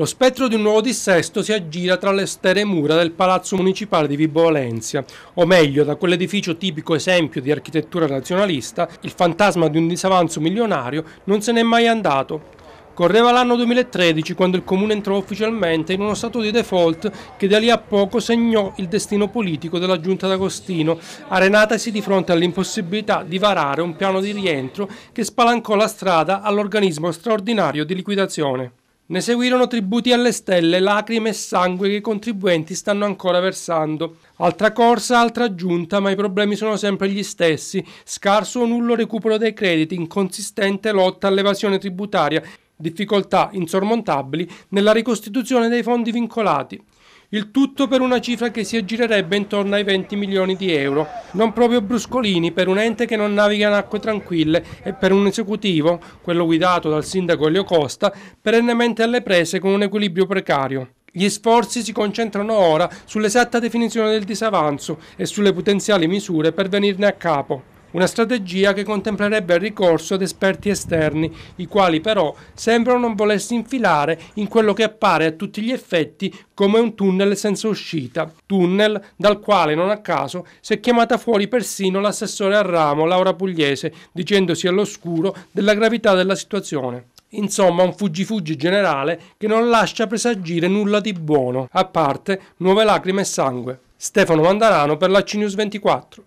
Lo spettro di un nuovo dissesto si aggira tra le stere mura del Palazzo Municipale di Vibo Valencia, o meglio, da quell'edificio tipico esempio di architettura nazionalista, il fantasma di un disavanzo milionario non se n'è mai andato. Correva l'anno 2013 quando il comune entrò ufficialmente in uno stato di default che da lì a poco segnò il destino politico della giunta d'Agostino, arenatasi di fronte all'impossibilità di varare un piano di rientro che spalancò la strada all'organismo straordinario di liquidazione. Ne seguirono tributi alle stelle, lacrime e sangue che i contribuenti stanno ancora versando. Altra corsa, altra giunta, ma i problemi sono sempre gli stessi. Scarso o nullo recupero dei crediti, inconsistente lotta all'evasione tributaria, difficoltà insormontabili nella ricostituzione dei fondi vincolati. Il tutto per una cifra che si aggirerebbe intorno ai 20 milioni di euro. Non proprio bruscolini per un ente che non naviga in acque tranquille e per un esecutivo, quello guidato dal sindaco Elio Costa, perennemente alle prese con un equilibrio precario. Gli sforzi si concentrano ora sull'esatta definizione del disavanzo e sulle potenziali misure per venirne a capo. Una strategia che contemplerebbe il ricorso ad esperti esterni, i quali però sembrano non volersi infilare in quello che appare a tutti gli effetti come un tunnel senza uscita, tunnel dal quale non a caso si è chiamata fuori persino l'assessore a ramo Laura Pugliese, dicendosi all'oscuro della gravità della situazione. Insomma, un fuggi-fuggi generale che non lascia presagire nulla di buono, a parte nuove lacrime e sangue. Stefano Mandarano per la CNews 24.